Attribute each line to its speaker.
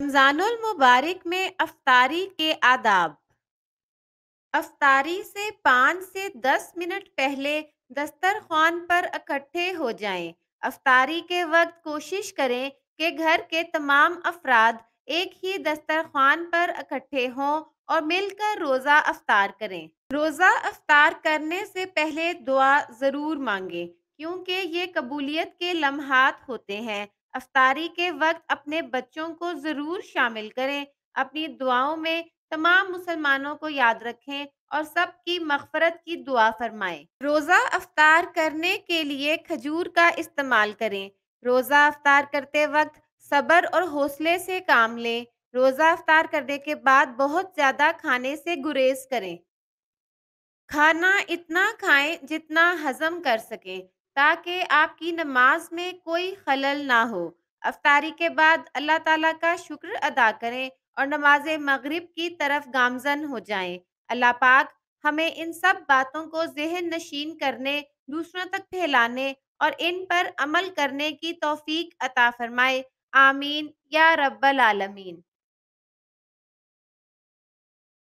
Speaker 1: रमज़ानुल मुबारक में अफ्तारी के आदाब अफ्तारी से पाँच से दस मिनट पहले दस्तरखान पर इकट्ठे हो जाएं। अफ्तारी के वक्त कोशिश करें कि घर के तमाम अफराद एक ही दस्तरखान पर इकट्ठे हों और मिलकर रोज़ा अफ्तार करें रोज़ा अफ्तार करने से पहले दुआ ज़रूर मांगें क्योंकि ये कबूलियत के लम्हात होते हैं अफ्तारी के वक्त अपने बच्चों को ज़रूर शामिल करें अपनी दुआओं में तमाम मुसलमानों को याद रखें और सबकी मगफरत की दुआ फरमाएं रोज़ा अफ्तार करने के लिए खजूर का इस्तेमाल करें रोज़ा अफ्तार करते वक्त सब्र और हौसले से काम लें रोज़ा अफ्तार करने के बाद बहुत ज़्यादा खाने से गुरेज करें खाना इतना खाएं जितना हजम कर सकें ताकि आपकी नमाज में कोई खलल ना हो अफ्तारी के बाद अल्लाह ताला का शुक्र अदा करें और नमाज मगरिब की तरफ गामजन हो जाएं। अल्लाह पाक हमें इन सब बातों को जहन नशीन करने दूसरों तक फैलाने और इन पर अमल करने की तोफीक अता फरमाए आमीन या रब्बल आलमीन